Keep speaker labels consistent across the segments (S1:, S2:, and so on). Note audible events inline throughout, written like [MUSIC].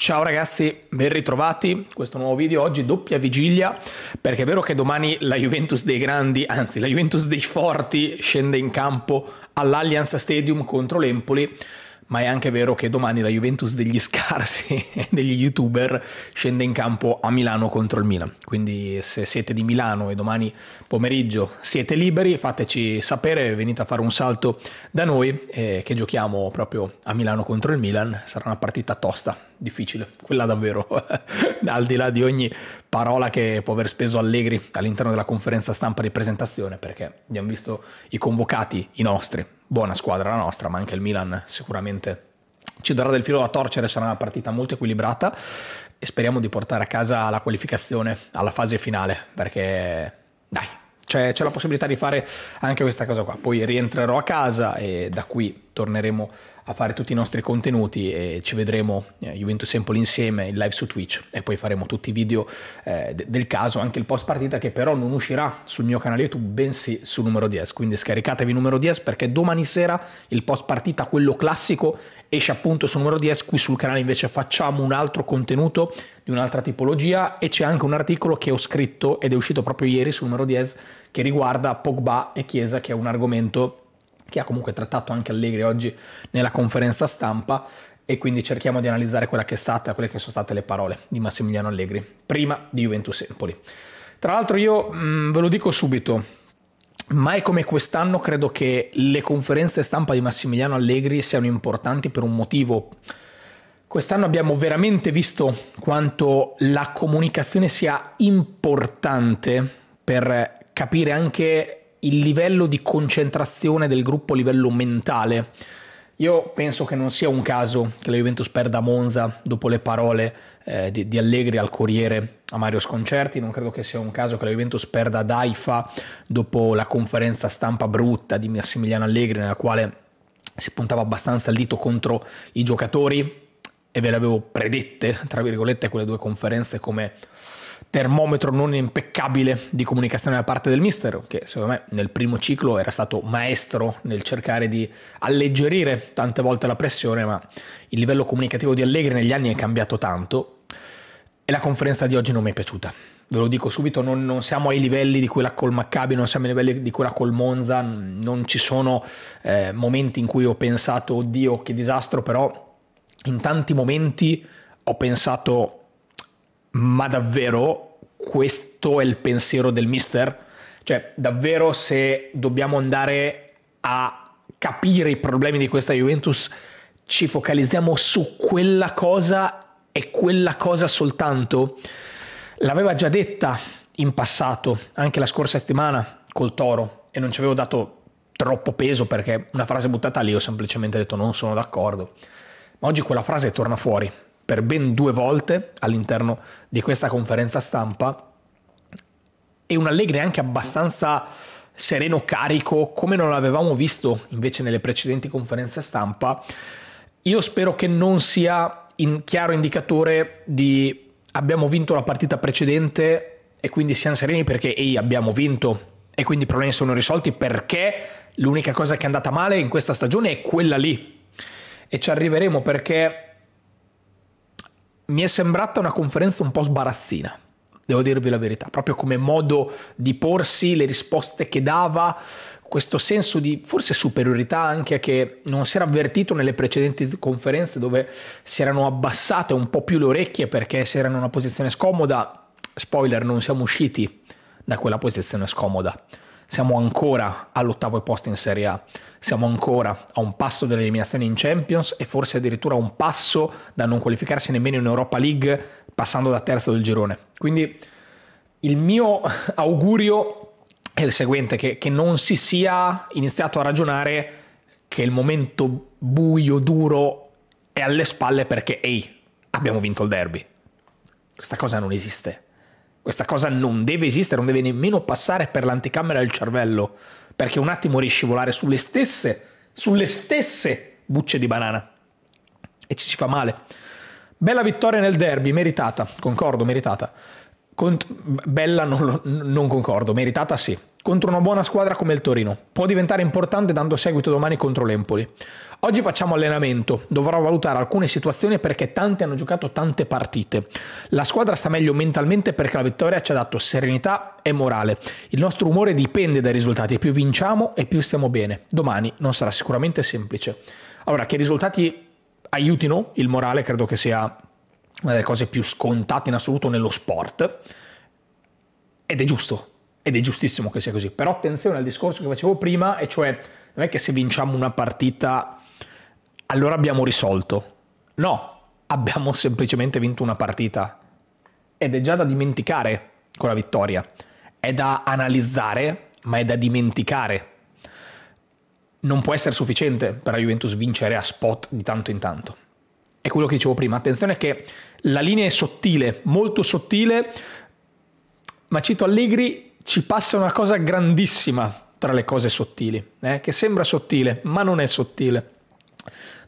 S1: Ciao ragazzi, ben ritrovati. Questo nuovo video oggi doppia vigilia perché è vero che domani la Juventus dei grandi, anzi la Juventus dei forti scende in campo all'Allianz Stadium contro l'Empoli, ma è anche vero che domani la Juventus degli scarsi e [LAUGHS] degli youtuber scende in campo a Milano contro il Milan. Quindi se siete di Milano e domani pomeriggio siete liberi, fateci sapere, venite a fare un salto da noi eh, che giochiamo proprio a Milano contro il Milan. Sarà una partita tosta, difficile, quella davvero, [LAUGHS] al di là di ogni parola che può aver speso Allegri all'interno della conferenza stampa di presentazione, perché abbiamo visto i convocati, i nostri, buona squadra la nostra, ma anche il Milan sicuramente ci darà del filo da torcere, sarà una partita molto equilibrata e speriamo di portare a casa la qualificazione alla fase finale, perché dai, c'è, la possibilità di fare anche questa cosa qua. Poi rientrerò a casa e da qui torneremo a fare tutti i nostri contenuti e ci vedremo eh, Juventus Empoli insieme in live su Twitch e poi faremo tutti i video eh, de- del caso, anche il post partita che però non uscirà sul mio canale YouTube, bensì su numero 10. Quindi scaricatevi numero 10 perché domani sera il post partita, quello classico, esce appunto su numero 10. Qui sul canale invece facciamo un altro contenuto di un'altra tipologia e c'è anche un articolo che ho scritto ed è uscito proprio ieri su numero 10 che riguarda Pogba e Chiesa, che è un argomento che ha comunque trattato anche Allegri oggi nella conferenza stampa e quindi cerchiamo di analizzare quella che è stata, quelle che sono state le parole di Massimiliano Allegri prima di Juventus Empoli. Tra l'altro io mh, mm, ve lo dico subito, mai come quest'anno credo che le conferenze stampa di Massimiliano Allegri siano importanti per un motivo. Quest'anno abbiamo veramente visto quanto la comunicazione sia importante per capire anche il livello di concentrazione del gruppo a livello mentale. Io penso che non sia un caso che la Juventus perda Monza dopo le parole eh, di, di, Allegri al Corriere a Mario Sconcerti, non credo che sia un caso che la Juventus perda Daifa dopo la conferenza stampa brutta di Massimiliano Allegri nella quale si puntava abbastanza il dito contro i giocatori e ve le avevo predette, tra virgolette, quelle due conferenze come termometro non impeccabile di comunicazione da parte del mister, che secondo me nel primo ciclo era stato maestro nel cercare di alleggerire tante volte la pressione, ma il livello comunicativo di Allegri negli anni è cambiato tanto e la conferenza di oggi non mi è piaciuta. Ve lo dico subito, non, non siamo ai livelli di quella col Maccabi, non siamo ai livelli di quella col Monza, non ci sono eh, momenti in cui ho pensato, oddio che disastro, però in tanti momenti ho pensato ma davvero questo è il pensiero del mister? Cioè, davvero se dobbiamo andare a capire i problemi di questa Juventus, ci focalizziamo su quella cosa e quella cosa soltanto? L'aveva già detta in passato, anche la scorsa settimana, col Toro, e non ci avevo dato troppo peso perché una frase buttata lì ho semplicemente detto non sono d'accordo. Ma oggi quella frase torna fuori per ben due volte all'interno di questa conferenza stampa e un Allegri anche abbastanza sereno, carico, come non l'avevamo visto invece nelle precedenti conferenze stampa. Io spero che non sia in chiaro indicatore di abbiamo vinto la partita precedente e quindi siamo sereni perché ehi abbiamo vinto e quindi i problemi sono risolti perché l'unica cosa che è andata male in questa stagione è quella lì. E ci arriveremo perché mi è sembrata una conferenza un po' sbarazzina, devo dirvi la verità, proprio come modo di porsi, le risposte che dava, questo senso di forse superiorità anche che non si era avvertito nelle precedenti conferenze dove si erano abbassate un po' più le orecchie perché si erano in una posizione scomoda. Spoiler, non siamo usciti da quella posizione scomoda. Siamo ancora all'ottavo posto in Serie A, siamo ancora a un passo dell'eliminazione in Champions e forse addirittura a un passo da non qualificarsi nemmeno in Europa League passando da terzo del girone. Quindi il mio augurio è il seguente, che, che non si sia iniziato a ragionare che il momento buio, duro è alle spalle perché, ehi, abbiamo vinto il derby. Questa cosa non esiste questa cosa non deve esistere, non deve nemmeno passare per l'anticamera del cervello, perché un attimo riscivolare sulle stesse, sulle stesse bucce di banana. E ci si fa male. Bella vittoria nel derby, meritata, concordo, meritata. Cont- bella non, non concordo, meritata sì contro una buona squadra come il Torino. Può diventare importante dando seguito domani contro l'Empoli. Oggi facciamo allenamento, dovrò valutare alcune situazioni perché tanti hanno giocato tante partite. La squadra sta meglio mentalmente perché la vittoria ci ha dato serenità e morale. Il nostro umore dipende dai risultati, più vinciamo e più stiamo bene. Domani non sarà sicuramente semplice. Allora, che i risultati aiutino il morale credo che sia una delle cose più scontate in assoluto nello sport. Ed è giusto, ed è giustissimo che sia così. Però attenzione al discorso che facevo prima, e cioè non è che se vinciamo una partita allora abbiamo risolto. No, abbiamo semplicemente vinto una partita ed è già da dimenticare con la vittoria. È da analizzare, ma è da dimenticare. Non può essere sufficiente per la Juventus vincere a spot di tanto in tanto. È quello che dicevo prima. Attenzione che la linea è sottile, molto sottile, ma cito Allegri ci passa una cosa grandissima tra le cose sottili, eh? che sembra sottile, ma non è sottile.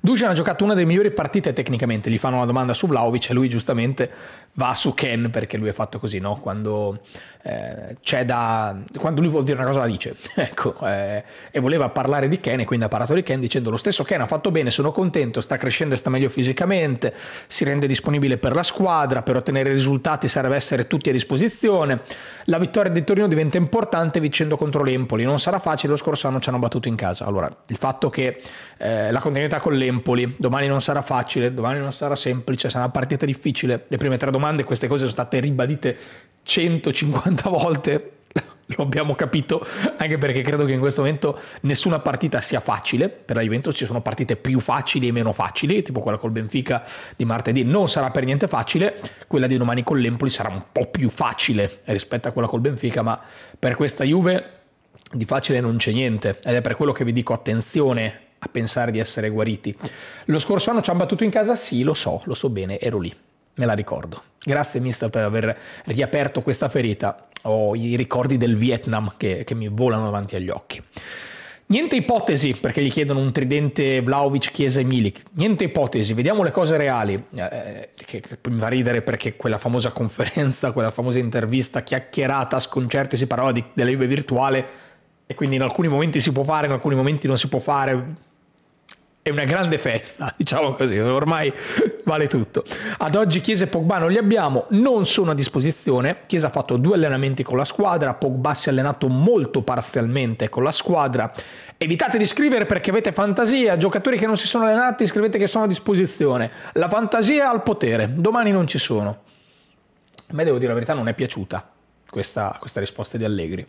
S1: Dujan ha giocato una delle migliori partite tecnicamente, gli fanno una domanda su Vlaovic e lui giustamente va su Ken perché lui è fatto così, no? Quando eh, c'è da... quando lui vuol dire una cosa la dice, [LAUGHS] ecco, eh, e voleva parlare di Ken e quindi ha parlato di Ken dicendo lo stesso Ken ha fatto bene, sono contento, sta crescendo e sta meglio fisicamente, si rende disponibile per la squadra, per ottenere risultati serve essere tutti a disposizione, la vittoria di Torino diventa importante vincendo contro l'Empoli, non sarà facile, lo scorso anno ci hanno battuto in casa, allora il fatto che eh, la continuità con l'Empoli Empoli. Domani non sarà facile, domani non sarà semplice, sarà una partita difficile. Le prime tre domande, queste cose sono state ribadite 150 volte lo abbiamo capito, anche perché credo che in questo momento nessuna partita sia facile per la Juventus, ci sono partite più facili e meno facili, tipo quella col Benfica di martedì non sarà per niente facile, quella di domani con l'Empoli sarà un po' più facile rispetto a quella col Benfica, ma per questa Juve di facile non c'è niente ed è per quello che vi dico attenzione a pensare di essere guariti. Lo scorso anno ci hanno battuto in casa? Sì, lo so, lo so bene, ero lì, me la ricordo. Grazie mister per aver riaperto questa ferita. Ho i ricordi del Vietnam che, che mi volano davanti agli occhi. Niente ipotesi, perché gli chiedono un tridente Vlaovic, Chiesa e Milik. Niente ipotesi, vediamo le cose reali. Eh, che, che mi fa ridere perché quella famosa conferenza, quella famosa intervista chiacchierata, sconcerti, si parlava della live virtuale e quindi in alcuni momenti si può fare, in alcuni momenti non si può fare è una grande festa, [LAUGHS] diciamo così, ormai vale tutto. Ad oggi Chiesa e Pogba non li abbiamo, non sono a disposizione, Chiesa ha fatto due allenamenti con la squadra, Pogba si è allenato molto parzialmente con la squadra, evitate di scrivere perché avete fantasia, giocatori che non si sono allenati scrivete che sono a disposizione, la fantasia ha il potere, domani non ci sono. A me devo dire la verità non è piaciuta questa, questa risposta di Allegri,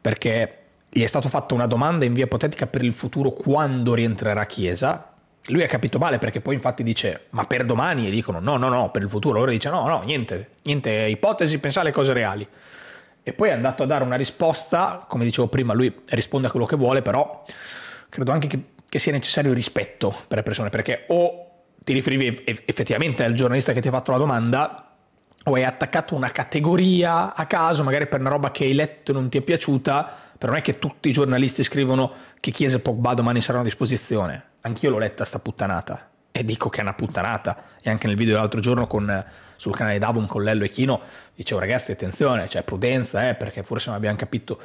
S1: perché gli è stata fatta una domanda in via ipotetica per il futuro quando rientrerà a Chiesa. Lui ha capito male perché poi infatti dice ma per domani e dicono no no no per il futuro. Allora dice no no niente, niente ipotesi, pensare alle cose reali. E poi è andato a dare una risposta, come dicevo prima lui risponde a quello che vuole però credo anche che, che sia necessario rispetto per le persone perché o ti riferivi effettivamente al giornalista che ti ha fatto la domanda o hai attaccato una categoria a caso, magari per una roba che hai letto e non ti è piaciuta, però non è che tutti i giornalisti scrivono che Chiesa e Pogba domani saranno a disposizione. Anch'io l'ho letta sta puttanata e dico che è una puttanata. E anche nel video dell'altro giorno con, sul canale Davum con Lello e Chino dicevo ragazzi attenzione, cioè prudenza, eh, perché forse non abbiamo capito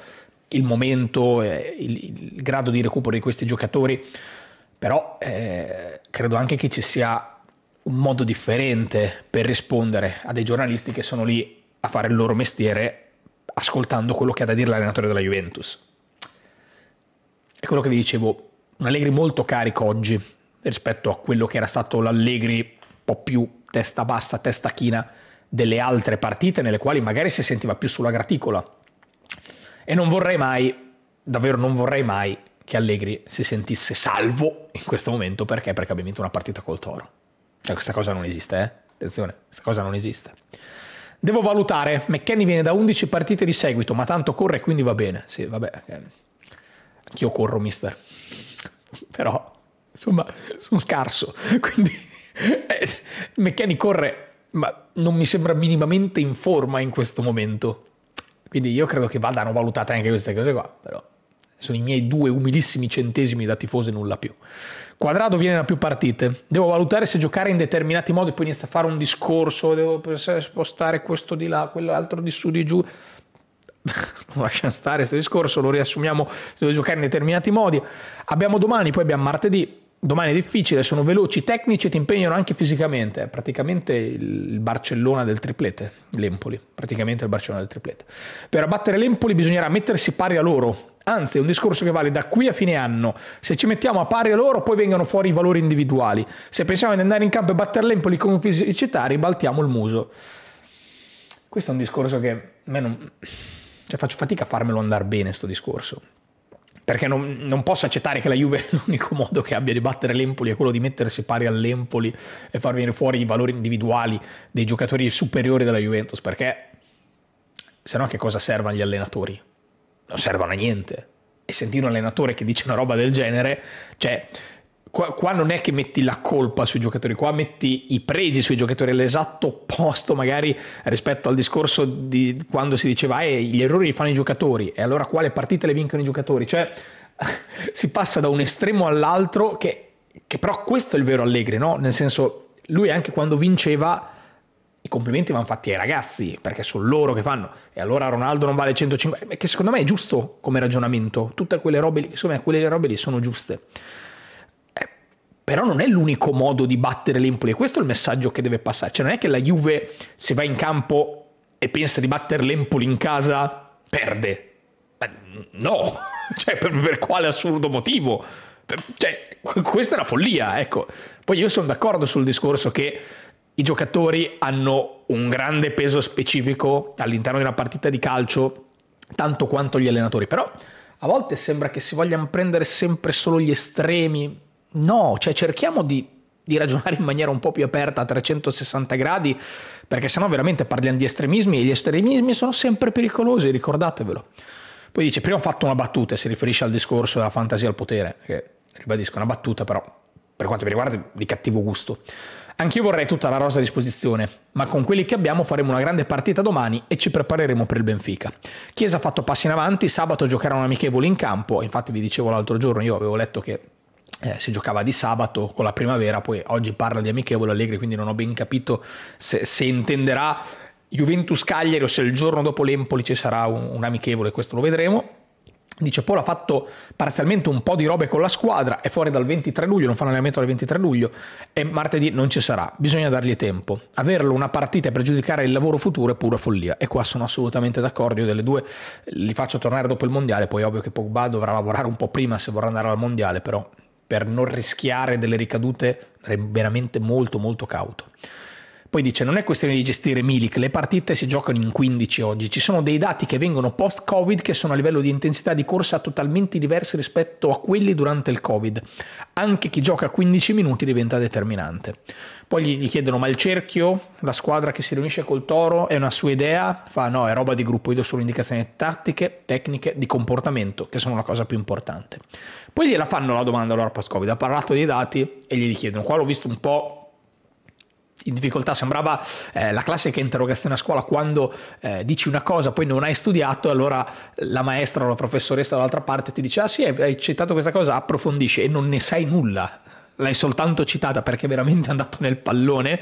S1: il momento, eh, il, il, grado di recupero di questi giocatori, però eh, credo anche che ci sia un modo differente per rispondere a dei giornalisti che sono lì a fare il loro mestiere ascoltando quello che ha da dire l'allenatore della Juventus. È quello che vi dicevo, un Allegri molto carico oggi rispetto a quello che era stato l'Allegri un po' più testa bassa, testa china delle altre partite nelle quali magari si sentiva più sulla graticola. E non vorrei mai, davvero non vorrei mai che Allegri si sentisse salvo in questo momento perché? Perché abbiamo vinto una partita col Toro. Cioè questa cosa non esiste, eh? Attenzione, questa cosa non esiste. Devo valutare, McKenny viene da 11 partite di seguito, ma tanto corre quindi va bene. Sì, vabbè, eh, anch'io corro, mister. [LAUGHS] Però, insomma, sono scarso, [LAUGHS] quindi... Eh, McKenny corre, ma non mi sembra minimamente in forma in questo momento. Quindi io credo che vadano valutate anche queste cose qua, però sono i miei due umilissimi centesimi da tifoso e nulla più. Quadrado viene da più partite, devo valutare se giocare in determinati modi, poi inizia a fare un discorso, devo spostare questo di là, quell'altro di su di giù. Non [LAUGHS] Lascia stare questo discorso, lo riassumiamo, se devo giocare in determinati modi. Abbiamo domani, poi abbiamo martedì, domani è difficile, sono veloci, tecnici e ti impegnano anche fisicamente. È praticamente il Barcellona del triplete, l'Empoli. Praticamente il Barcellona del triplete. Per abbattere l'Empoli bisognerà mettersi pari a loro, Anzi, è un discorso che vale da qui a fine anno. Se ci mettiamo a pari a loro, poi vengono fuori i valori individuali. Se pensiamo di andare in campo e batter l'Empoli come fisicità, ribaltiamo il muso. Questo è un discorso che a me non... Cioè, faccio fatica a farmelo andare bene, questo discorso. Perché non, non, posso accettare che la Juve [LAUGHS] l'unico modo che abbia di battere l'Empoli è quello di mettersi pari all'Empoli e far venire fuori i valori individuali dei giocatori superiori della Juventus. Perché se no a che cosa servono gli allenatori? non servono a niente. E sentire un allenatore che dice una roba del genere, cioè, qua, qua non è che metti la colpa sui giocatori, qua metti i pregi sui giocatori, l'esatto opposto magari rispetto al discorso di quando si diceva eh, gli errori li fanno i giocatori, e allora quale partita le vincono i giocatori? Cioè, [LAUGHS] si passa da un estremo all'altro che, che però questo è il vero Allegri, no? Nel senso, lui anche quando vinceva i complimenti vanno fatti ai ragazzi, perché sono loro che fanno, e allora Ronaldo non vale 150, eh, che secondo me è giusto come ragionamento, tutte quelle robe lì, secondo quelle robe lì sono giuste. Eh, però non è l'unico modo di battere l'Empoli, e questo è il messaggio che deve passare, cioè non è che la Juve se va in campo e pensa di battere l'Empoli in casa, perde. Ma no, [LAUGHS] cioè per, per quale assurdo motivo? Cioè, questa è una follia, ecco. Poi io sono d'accordo sul discorso che i giocatori hanno un grande peso specifico all'interno di una partita di calcio, tanto quanto gli allenatori, però a volte sembra che si vogliano prendere sempre solo gli estremi. No, cioè cerchiamo di, di ragionare in maniera un po' più aperta a 360 gradi, perché sennò veramente parliamo di estremismi e gli estremismi sono sempre pericolosi, ricordatevelo. Poi dice, prima ho fatto una battuta, si riferisce al discorso della fantasia al potere, che ribadisco, una battuta però, per quanto mi riguarda, di cattivo gusto. Anch'io vorrei tutta la rosa a disposizione, ma con quelli che abbiamo faremo una grande partita domani e ci prepareremo per il Benfica. Chiesa ha fatto passi in avanti, sabato giocherà un amichevole in campo, infatti vi dicevo l'altro giorno, io avevo letto che eh, si giocava di sabato con la primavera, poi oggi parla di amichevole Allegri, quindi non ho ben capito se, se intenderà Juventus Cagliari o se il giorno dopo l'Empoli ci sarà un, un amichevole, questo lo vedremo. Dice Paul ha fatto parzialmente un po' di robe con la squadra, è fuori dal 23 luglio, non fa allenamento dal 23 luglio e martedì non ci sarà, bisogna dargli tempo. Averlo una partita e pregiudicare il lavoro futuro è pura follia e qua sono assolutamente d'accordo, io delle due li faccio tornare dopo il mondiale, poi ovvio che Pogba dovrà lavorare un po' prima se vorrà andare al mondiale, però per non rischiare delle ricadute è veramente molto molto cauto. Poi dice non è questione di gestire Milik, le partite si giocano in 15 oggi, ci sono dei dati che vengono post-Covid che sono a livello di intensità di corsa totalmente diversi rispetto a quelli durante il Covid. Anche chi gioca 15 minuti diventa determinante. Poi gli chiedono ma il cerchio, la squadra che si riunisce col Toro è una sua idea? Fa no, è roba di gruppo, io do solo indicazioni tattiche, tecniche, di comportamento, che sono la cosa più importante. Poi gliela fanno la domanda allora post-Covid, ha parlato dei dati e gli chiedono, qua l'ho visto un po' in difficoltà, sembrava eh, la classica interrogazione a scuola quando eh, dici una cosa poi non hai studiato allora la maestra o la professoressa dall'altra parte ti dice ah sì hai citato questa cosa approfondisci e non ne sai nulla l'hai soltanto citata perché è veramente andato nel pallone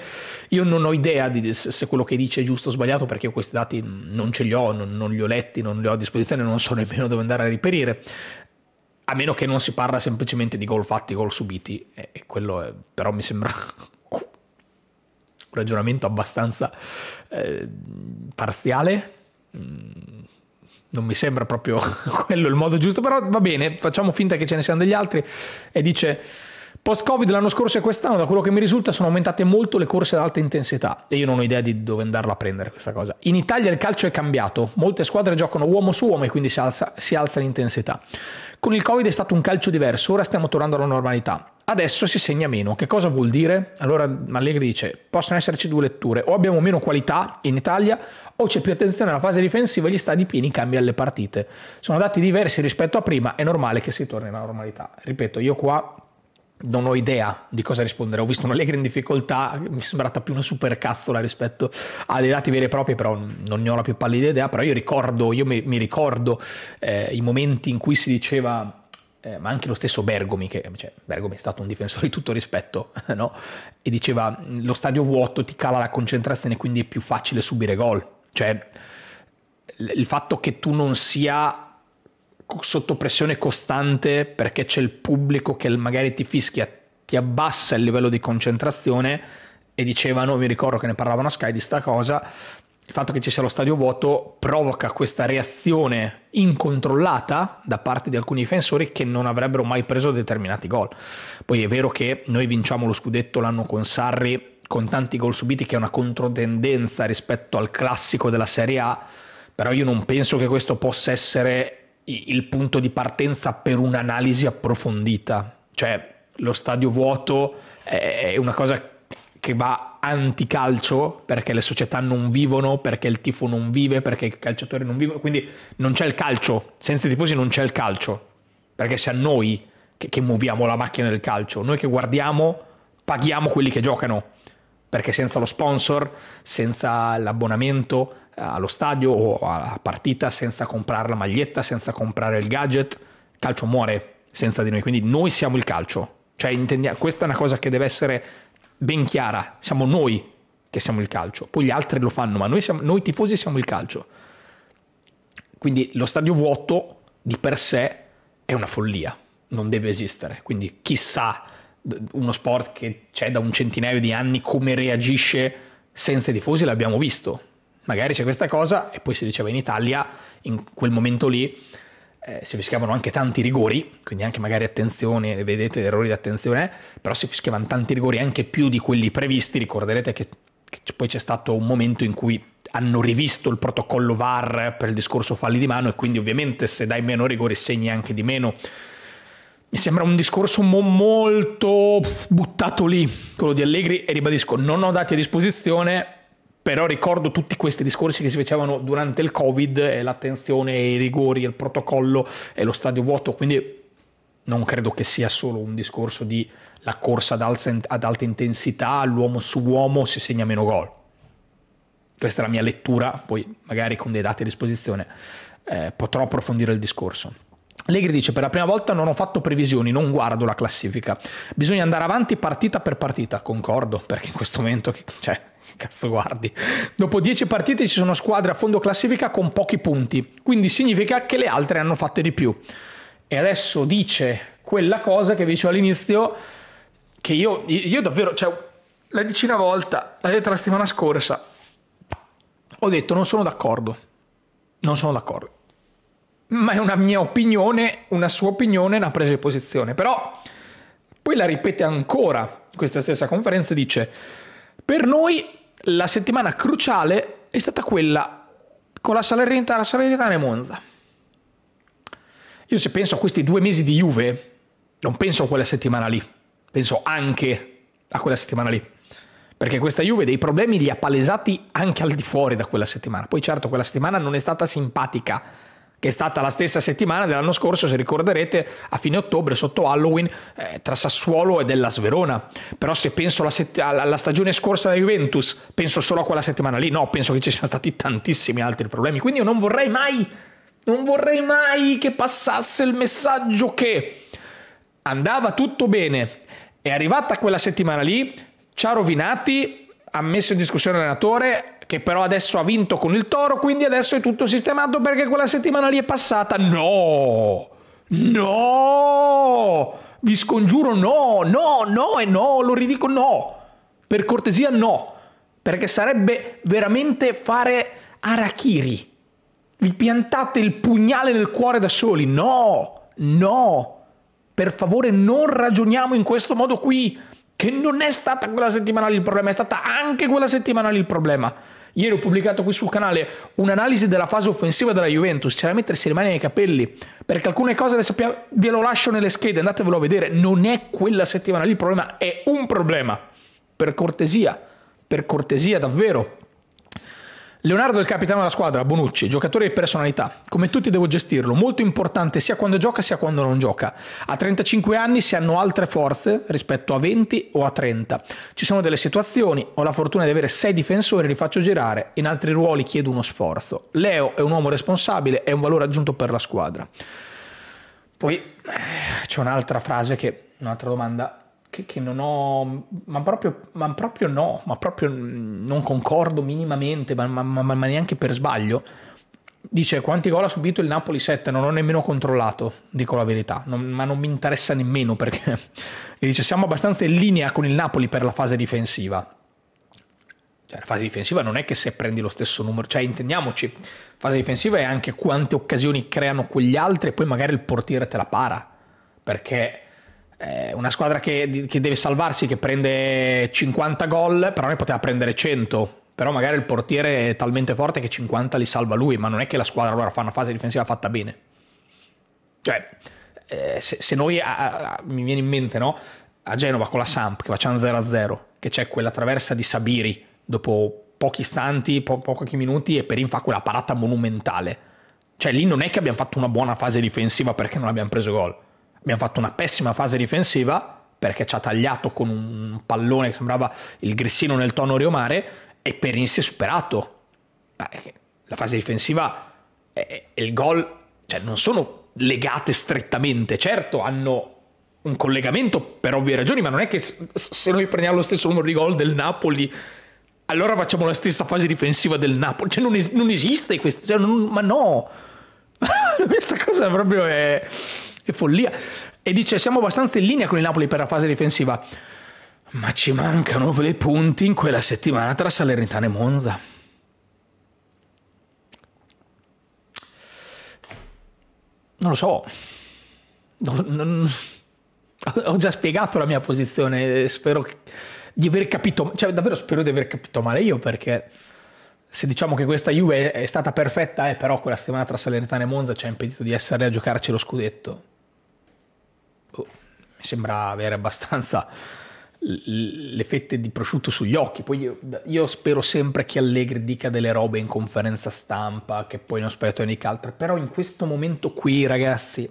S1: io non ho idea di se quello che dice è giusto o sbagliato perché io questi dati non ce li ho non, non li ho letti non li ho a disposizione non so nemmeno dove andare a reperire a meno che non si parla semplicemente di gol fatti, gol subiti, e quello è, però mi sembra un ragionamento abbastanza eh, parziale. Mm, non mi sembra proprio [LAUGHS] quello il modo giusto, però va bene, facciamo finta che ce ne siano degli altri. E dice, post-Covid l'anno scorso e quest'anno, da quello che mi risulta, sono aumentate molto le corse ad alta intensità. E io non ho idea di dove andarla a prendere questa cosa. In Italia il calcio è cambiato, molte squadre giocano uomo su uomo e quindi si alza, si alza l'intensità. Con il Covid è stato un calcio diverso, ora stiamo tornando alla normalità adesso si segna meno. Che cosa vuol dire? Allora Allegri dice, possono esserci due letture, o abbiamo meno qualità in Italia, o c'è più attenzione alla fase difensiva e gli stadi pieni cambiano le partite. Sono dati diversi rispetto a prima, è normale che si torni alla normalità. Ripeto, io qua non ho idea di cosa rispondere. Ho visto un Allegri in difficoltà, mi è sembrata più una supercazzola rispetto a dei dati veri e propri, però non ne ho la più pallida idea. Però io ricordo, io mi, mi ricordo eh, i momenti in cui si diceva eh, ma anche lo stesso Bergomi, che cioè, Bergomi è stato un difensore di tutto rispetto, [LAUGHS] no? e diceva lo stadio vuoto ti cala la concentrazione, quindi è più facile subire gol. Cioè, il fatto che tu non sia sotto pressione costante perché c'è il pubblico che magari ti fischia, ti abbassa il livello di concentrazione e dicevano, mi ricordo che ne parlavano a Sky di sta cosa, il fatto che ci sia lo stadio vuoto provoca questa reazione incontrollata da parte di alcuni difensori che non avrebbero mai preso determinati gol. Poi è vero che noi vinciamo lo scudetto l'anno con Sarri con tanti gol subiti che è una controtendenza rispetto al classico della Serie A, però io non penso che questo possa essere il punto di partenza per un'analisi approfondita. Cioè lo stadio vuoto è una cosa che va anticalcio perché le società non vivono, perché il tifo non vive, perché i calciatori non vivono, quindi non c'è il calcio, senza i tifosi non c'è il calcio, perché siamo noi che, che muoviamo la macchina del calcio, noi che guardiamo paghiamo quelli che giocano, perché senza lo sponsor, senza l'abbonamento eh, allo stadio o alla partita, senza comprare la maglietta, senza comprare il gadget, il calcio muore senza di noi, quindi noi siamo il calcio. Cioè, questa è una cosa che deve essere ben chiara, siamo noi che siamo il calcio, poi gli altri lo fanno, ma noi, siamo, noi tifosi siamo il calcio. Quindi lo stadio vuoto di per sé è una follia, non deve esistere, quindi chissà uno sport che c'è da un centinaio di anni come reagisce senza i tifosi, l'abbiamo visto. Magari c'è questa cosa e poi si diceva in Italia, in quel momento lì, eh, si fischiavano anche tanti rigori, quindi anche magari attenzione, vedete errori di attenzione, però si fischiavano tanti rigori anche più di quelli previsti, ricorderete che, che poi c'è stato un momento in cui hanno rivisto il protocollo VAR per il discorso falli di mano e quindi ovviamente se dai meno rigori segni anche di meno. Mi sembra un discorso mo molto buttato lì, quello di Allegri, e ribadisco, non ho dati a disposizione, però ricordo tutti questi discorsi che si facevano durante il Covid, e l'attenzione ai rigori, il protocollo e lo stadio vuoto, quindi non credo che sia solo un discorso di la corsa ad alta, ad alta intensità, l'uomo su uomo si segna meno gol. Questa è la mia lettura, poi magari con dei dati a disposizione eh, potrò approfondire il discorso. Legri dice per la prima volta non ho fatto previsioni, non guardo la classifica, bisogna andare avanti partita per partita, concordo, perché in questo momento cioè, [LAUGHS] cazzo guardi. Dopo 10 partite ci sono squadre a fondo classifica con pochi punti, quindi significa che le altre hanno fatte di più. E adesso dice quella cosa che dicevo all'inizio, che io, io davvero, cioè, la decina volta, l'ha detto la settimana scorsa, ho detto non sono d'accordo, non sono d'accordo. Ma è una mia opinione, una sua opinione, una presa di posizione. Però poi la ripete ancora, questa stessa conferenza dice, per noi la settimana cruciale è stata quella con la Salernitana, Salernitana e Monza. Io se penso a questi due mesi di Juve, non penso a quella settimana lì, penso anche a quella settimana lì. Perché questa Juve dei problemi li ha palesati anche al di fuori da quella settimana. Poi certo quella settimana non è stata simpatica, che è stata la stessa settimana dell'anno scorso, se ricorderete, a fine ottobre sotto Halloween eh, tra Sassuolo e Della Sverona. Però se penso alla, alla, stagione scorsa della Juventus, penso solo a quella settimana lì, no, penso che ci siano stati tantissimi altri problemi, quindi io non vorrei mai, non vorrei mai che passasse il messaggio che andava tutto bene, è arrivata quella settimana lì, ci ha rovinati ha messo in discussione l'allenatore, che però adesso ha vinto con il Toro, quindi adesso è tutto sistemato perché quella settimana lì è passata. No! No! Vi scongiuro no, no, no e no, lo ridico no. Per cortesia no, perché sarebbe veramente fare arachiri. Vi piantate il pugnale nel cuore da soli. No, no. Per favore non ragioniamo in questo modo qui che non è stata quella settimana lì il problema, è stata anche quella settimana lì il problema. Ieri ho pubblicato qui sul canale un'analisi della fase offensiva della Juventus, c'è da mettersi le mani nei capelli, perché alcune cose le sappiamo, ve lo lascio nelle schede, andatevelo a vedere, non è quella settimana lì il problema, è un problema. Per cortesia, per cortesia davvero. Leonardo è il capitano della squadra, Bonucci, giocatore di personalità. Come tutti devo gestirlo, molto importante sia quando gioca sia quando non gioca. A 35 anni si hanno altre forze rispetto a 20 o a 30. Ci sono delle situazioni, ho la fortuna di avere 6 difensori, li faccio girare, in altri ruoli chiedo uno sforzo. Leo è un uomo responsabile, è un valore aggiunto per la squadra. Poi eh, c'è un'altra frase che, un'altra domanda che, che non ho, ma proprio, ma proprio, no, ma proprio non concordo minimamente, ma, ma, ma neanche per sbaglio. Dice quanti gol ha subito il Napoli 7, non l'ho nemmeno controllato, dico la verità, non, ma non mi interessa nemmeno perché [LAUGHS] e dice siamo abbastanza in linea con il Napoli per la fase difensiva. Cioè la fase difensiva non è che se prendi lo stesso numero, cioè intendiamoci, fase difensiva è anche quante occasioni creano quegli altri e poi magari il portiere te la para, perché eh, una squadra che, che, deve salvarsi, che prende 50 gol, però ne poteva prendere 100. Però magari il portiere è talmente forte che 50 li salva lui, ma non è che la squadra allora fa una fase difensiva fatta bene. Cioè, eh, se, se, noi, a, a, a, mi viene in mente, no? A Genova con la Samp, che facciamo 0-0, che c'è quella traversa di Sabiri dopo pochi istanti, po- pochi minuti, e Perin fa quella parata monumentale. Cioè, lì non è che abbiamo fatto una buona fase difensiva perché non abbiamo preso gol Abbiamo fatto una pessima fase difensiva perché ci ha tagliato con un pallone che sembrava il grissino nel tono riomare e Perin si è superato. Beh, la fase difensiva e il gol cioè, non sono legate strettamente, certo hanno un collegamento per ovvie ragioni, ma non è che se noi prendiamo lo stesso numero di gol del Napoli allora facciamo la stessa fase difensiva del Napoli. Cioè, non, es non esiste questo. Cioè, non, ma no! [LAUGHS] Questa cosa proprio è. Che follia. E dice siamo abbastanza in linea con il Napoli per la fase difensiva. Ma ci mancano dei punti in quella settimana tra Salernitana e Monza. Non lo so. Non, non, [LAUGHS] ho già spiegato la mia posizione. Spero di aver capito. Cioè, davvero spero di aver capito male io perché. Se diciamo che questa Juve è stata perfetta, eh, però quella settimana tra Salernitana e Monza ci ha impedito di essere a giocarci lo scudetto oh, mi sembra avere abbastanza le fette di prosciutto sugli occhi. Poi io, io, spero sempre che Allegri dica delle robe in conferenza stampa, che poi non spetto a Nick Altre. Però in questo momento qui, ragazzi,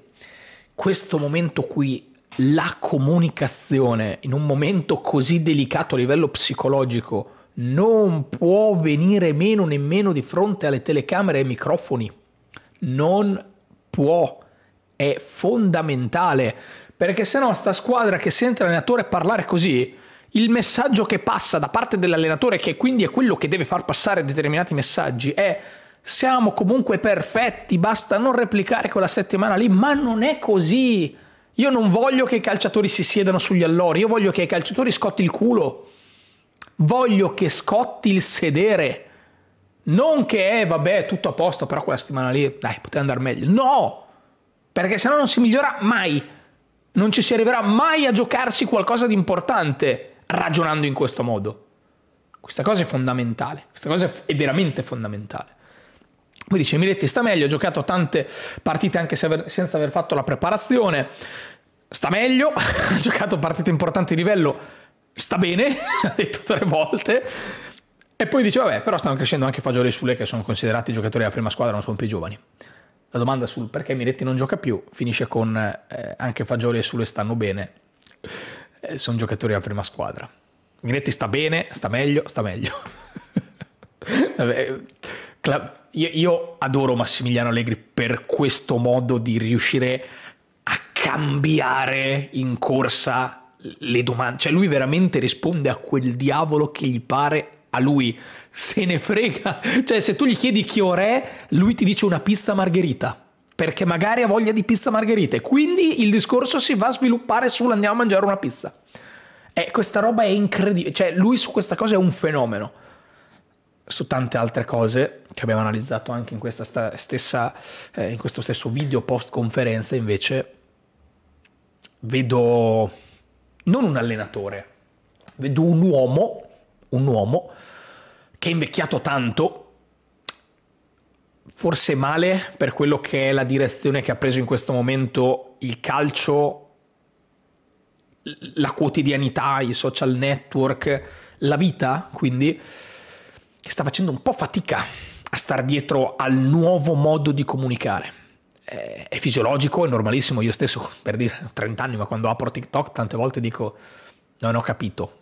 S1: questo momento qui, la comunicazione in un momento così delicato a livello psicologico non può venire meno nemmeno di fronte alle telecamere e ai microfoni. Non può. È fondamentale perché se no sta squadra che sente l'allenatore parlare così, il messaggio che passa da parte dell'allenatore, che quindi è quello che deve far passare determinati messaggi, è siamo comunque perfetti, basta non replicare quella settimana lì, ma non è così. Io non voglio che i calciatori si siedano sugli allori, io voglio che i calciatori scotti il culo. Voglio che scotti il sedere. Non che, è eh, vabbè, tutto a posto, però quella settimana lì, dai, poteva andare meglio. No! Perché sennò non si migliora mai non ci si arriverà mai a giocarsi qualcosa di importante ragionando in questo modo. Questa cosa è fondamentale, questa cosa è veramente fondamentale. Poi dice Miretti sta meglio, ha giocato tante partite anche se aver, senza aver fatto la preparazione, sta meglio, [LAUGHS] ha giocato partite importanti di livello, sta bene, [LAUGHS] ha detto tre volte. E poi dice vabbè, però stanno crescendo anche Fagioli e Sule che sono considerati giocatori della prima squadra, non sono più giovani la domanda sul perché Miretti non gioca più finisce con eh, anche Fagioli e Sule stanno bene, eh, sono giocatori della prima squadra. Miretti sta bene, sta meglio, sta meglio. [LAUGHS] Vabbè, eh, io, io adoro Massimiliano Allegri per questo modo di riuscire a cambiare in corsa le domande. Cioè lui veramente risponde a quel diavolo che gli pare a lui se ne frega. [LAUGHS] Cioè, se tu gli chiedi è, lui ti dice una pizza margherita. Perché magari ha voglia di pizza margherita. E quindi il discorso si va a sviluppare sull'andiamo a mangiare una pizza. E eh, questa roba è incredibile. Cioè, lui su questa cosa è un fenomeno. Su tante altre cose che abbiamo analizzato anche in, sta- stessa, eh, in questo stesso video post conferenza, invece, vedo non un allenatore, vedo un uomo un uomo che è invecchiato tanto, forse male per quello che è la direzione che ha preso in questo momento il calcio, la quotidianità, i social network, la vita, quindi che sta facendo un po' fatica a star dietro al nuovo modo di comunicare. È fisiologico, è normalissimo, io stesso per dire 30 anni, ma quando apro TikTok tante volte dico non ho capito.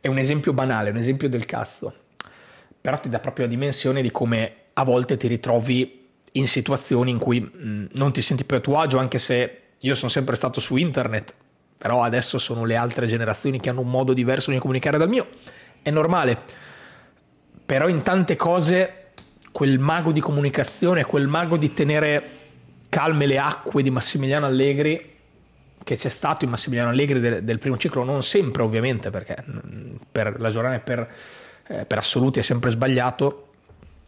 S1: È un esempio banale, un esempio del cazzo, però ti dà proprio la dimensione di come a volte ti ritrovi in situazioni in cui mm, non ti senti più a tuo agio, anche se io sono sempre stato su internet, però adesso sono le altre generazioni che hanno un modo diverso di comunicare dal mio, è normale, però in tante cose quel mago di comunicazione, quel mago di tenere calme le acque di Massimiliano Allegri che c'è stato in Massimiliano Allegri del, del, primo ciclo, non sempre ovviamente, perché mm, per la giornata per, eh, per assoluti è sempre sbagliato,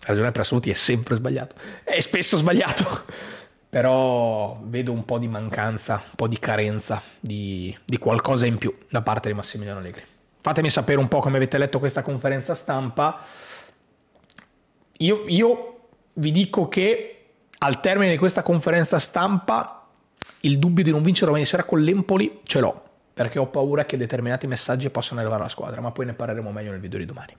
S1: la giornata per assoluti è sempre sbagliato, è spesso sbagliato, [LAUGHS] però vedo un po' di mancanza, un po' di carenza di, di qualcosa in più da parte di Massimiliano Allegri. Fatemi sapere un po' come avete letto questa conferenza stampa. Io, io vi dico che al termine di questa conferenza stampa il dubbio di non vincere domani sera con l'Empoli ce l'ho, perché ho paura che determinati messaggi possano arrivare alla squadra, ma poi ne parleremo meglio nel video di domani.